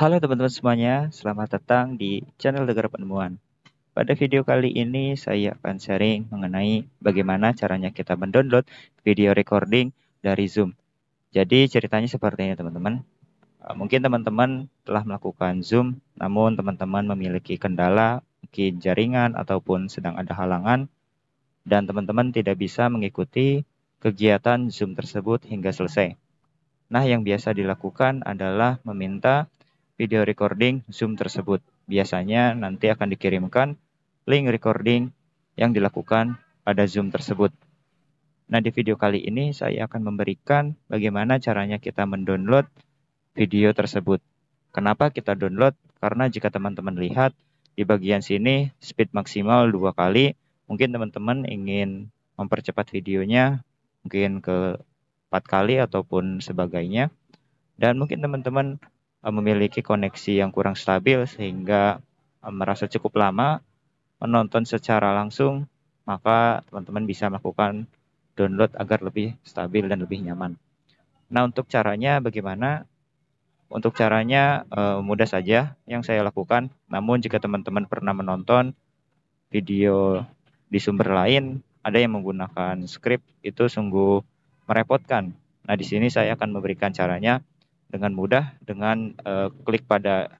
Halo teman-teman semuanya, selamat datang di channel Degar Penemuan. Pada video kali ini saya akan sharing mengenai bagaimana caranya kita mendownload video recording dari Zoom. Jadi ceritanya seperti ini teman-teman. Eh, mungkin teman-teman telah melakukan Zoom, namun teman-teman memiliki kendala, mungkin jaringan ataupun sedang ada halangan, dan teman-teman tidak bisa mengikuti kegiatan Zoom tersebut hingga selesai. Nah, yang biasa dilakukan adalah meminta video recording Zoom tersebut. Biasanya nanti akan dikirimkan link recording yang dilakukan pada Zoom tersebut. Nah, di video kali ini saya akan memberikan bagaimana caranya kita mendownload video tersebut. Kenapa kita download? Karena jika teman-teman lihat di bagian sini speed maksimal dua kali, mungkin teman-teman ingin mempercepat videonya mungkin ke empat kali ataupun sebagainya. Dan mungkin teman-teman Eh, memiliki koneksi yang kurang stabil sehingga eh, merasa cukup lama menonton secara langsung, maka teman-teman bisa melakukan download agar lebih stabil dan lebih nyaman. Nah, untuk caranya bagaimana? Untuk caranya eh, mudah saja yang saya lakukan. Namun jika teman-teman pernah menonton video di sumber lain, ada yang menggunakan script itu sungguh merepotkan. Nah, di sini saya akan memberikan caranya dengan mudah dengan uh, klik pada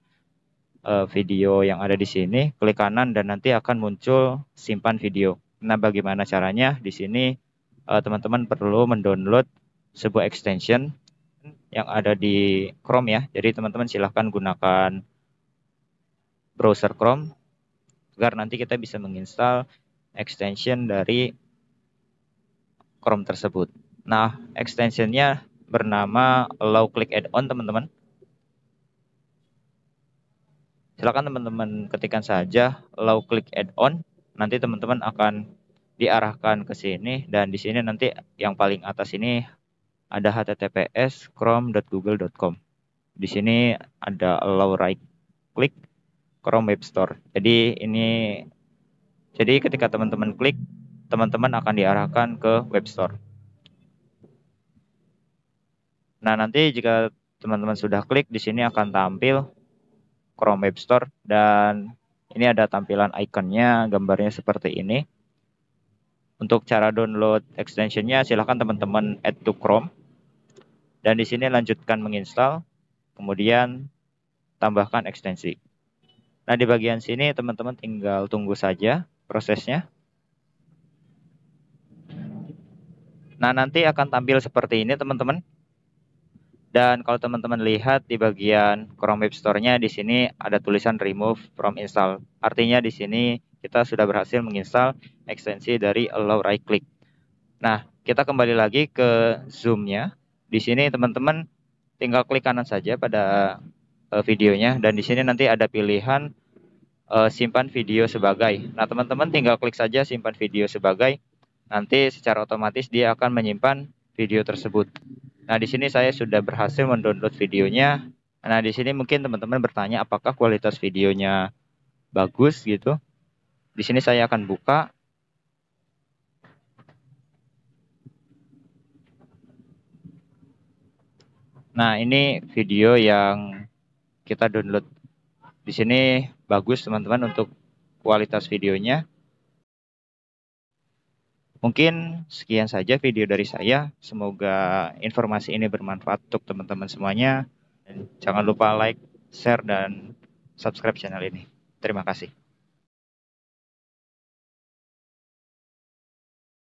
uh, video yang ada di sini, klik kanan dan nanti akan muncul simpan video. Nah, bagaimana caranya? Di sini eh, teman-teman uh, teman -teman perlu mendownload sebuah extension yang ada di Chrome ya. Jadi teman-teman silahkan gunakan browser Chrome agar nanti kita bisa menginstal extension dari Chrome tersebut. Nah, extensionnya bernama Low Click Add-on teman-teman. Silakan teman-teman ketikkan saja Low Click Add-on. Nanti teman-teman akan diarahkan ke sini dan di sini nanti yang paling atas ini ada https chrome.google.com. Di sini ada allow right click Chrome Web Store. Jadi ini jadi ketika teman-teman klik teman-teman akan diarahkan ke Web Store. Nah, nanti jika teman-teman sudah klik di sini akan tampil Chrome Web Store dan ini ada tampilan ikonnya, gambarnya seperti ini. Untuk cara download extensionnya silahkan teman-teman add to Chrome. Dan di sini lanjutkan menginstal, kemudian tambahkan ekstensi. Nah di bagian sini teman-teman tinggal tunggu saja prosesnya. Nah nanti akan tampil seperti ini teman-teman. Dan kalau teman-teman lihat di bagian Chrome Web Store-nya di sini ada tulisan remove from install. Artinya di sini kita sudah berhasil menginstal ekstensi dari allow right click. Nah, kita kembali lagi ke zoom-nya. Di sini teman-teman tinggal klik kanan saja pada eh, videonya dan di sini nanti ada pilihan eh, simpan video sebagai. Nah, teman-teman tinggal klik saja simpan video sebagai. Nanti secara otomatis dia akan menyimpan video tersebut. Nah, di sini saya sudah berhasil mendownload videonya. Nah, di sini mungkin teman-teman bertanya apakah kualitas videonya bagus gitu. Di sini saya akan buka. Nah, ini video yang kita download. Di sini bagus teman-teman untuk kualitas videonya. Mungkin sekian saja video dari saya. Semoga informasi ini bermanfaat untuk teman-teman semuanya. Dan jangan lupa like, share, dan subscribe channel ini. Terima kasih.